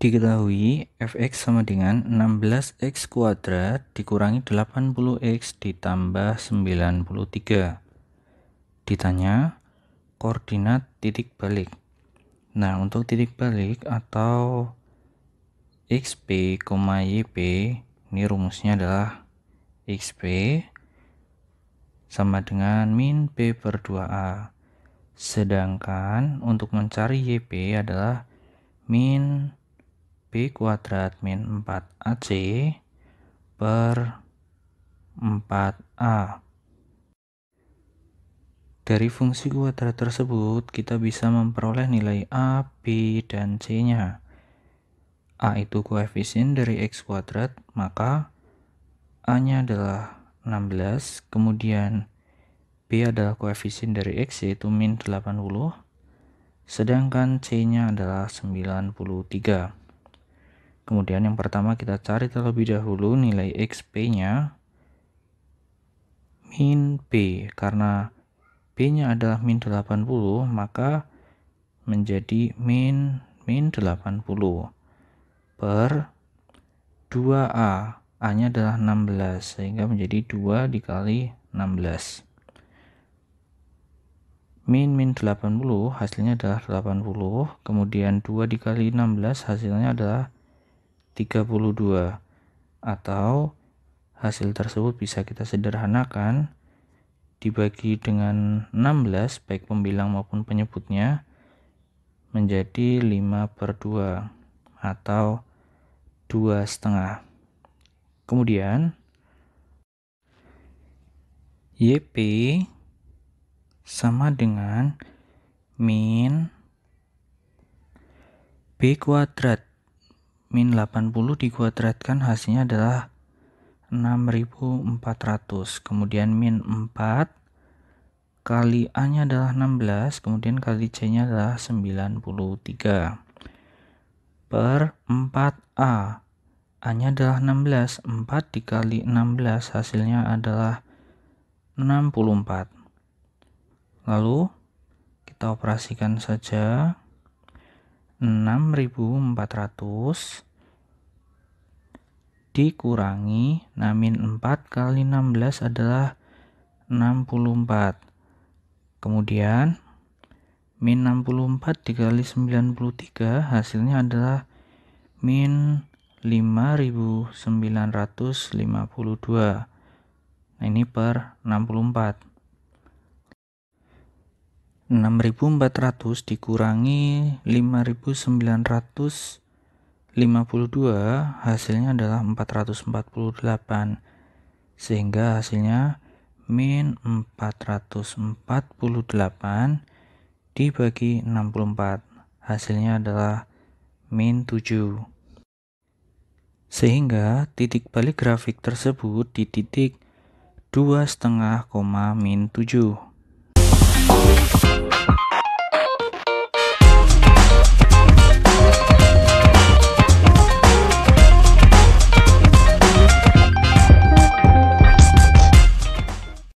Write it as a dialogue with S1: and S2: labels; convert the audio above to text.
S1: Diketahui fx sama dengan 16x kuadrat dikurangi 80x ditambah 93. Ditanya koordinat titik balik. Nah, untuk titik balik atau xp, yp, ini rumusnya adalah xp sama dengan min p per 2a. Sedangkan untuk mencari yp adalah min b kuadrat min 4AC per 4A. Dari fungsi kuadrat tersebut, kita bisa memperoleh nilai A, B, dan C-nya. A itu koefisien dari X kuadrat, maka A-nya adalah 16, kemudian B adalah koefisien dari X yaitu min 80, sedangkan C-nya adalah 93. Kemudian yang pertama kita cari terlebih dahulu nilai XP-nya min B karena B-nya adalah min 80 maka menjadi min min 80 per 2A A-nya adalah 16 sehingga menjadi 2 dikali 16 min min 80 hasilnya adalah 80 kemudian 2 dikali 16 hasilnya adalah 32 atau hasil tersebut bisa kita sederhanakan dibagi dengan 16 baik pembilang maupun penyebutnya menjadi 5 per 2 atau dua setengah. Kemudian YP sama dengan min B kuadrat min 80 dikuadratkan hasilnya adalah 6400 kemudian min 4 kali A nya adalah 16 kemudian kali C nya adalah 93 per 4A A nya adalah 16 4 dikali 16 hasilnya adalah 64 lalu kita operasikan saja 6400 dikurangi nah min 4 kali 16 adalah 64 kemudian min 64 dikali 93 hasilnya adalah min 5952 nah ini per 64 6400 dikurangi 5952 hasilnya adalah 448 sehingga hasilnya min 448 dibagi 64 hasilnya adalah min 7 sehingga titik balik grafik tersebut di titik 2,5, min 7